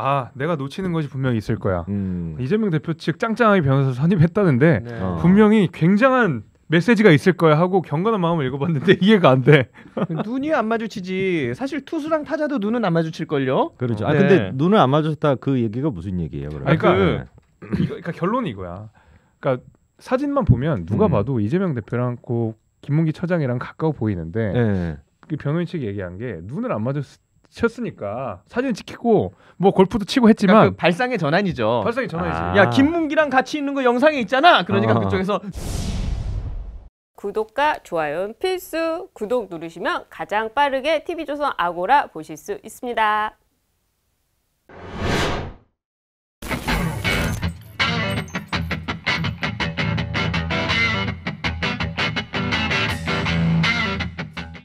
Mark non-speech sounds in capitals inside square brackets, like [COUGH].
아 내가 놓치는 것이 분명히 있을 거야. 음. 이재명 대표 측 짱짱하게 변호사 선임했다는데 네. 어. 분명히 굉장한 메시지가 있을 거야 하고 경건한 마음을 읽어봤는데 [LAUGHS] 이해가 안 돼. 눈이 안 마주치지. 사실 투수랑 타자도 눈은 안 마주칠 걸요. 그렇죠. 네. 아 네. 근데 눈을 안 마주쳤다 그 얘기가 무슨 얘기예요? 그러면? 그니까 그, 네. 이거, 그러니까 결론이 이거야. 그러니까 사진만 보면 누가 음. 봐도 이재명 대표랑 고 김문기 처장이랑 가까워 보이는데 네. 그 변호인 측이 얘기한 게 눈을 안 마주쳤 쳤으니까 사진 찍히고 뭐 골프도 치고 했지만 그러니까 그 발상의 전환이죠. 발상의 전환이지. 아. 야 김문기랑 같이 있는 거 영상에 있잖아. 그러니까 아. 그쪽에서 구독과 좋아요 필수. 구독 누르시면 가장 빠르게 TV조선 아고라 보실 수 있습니다.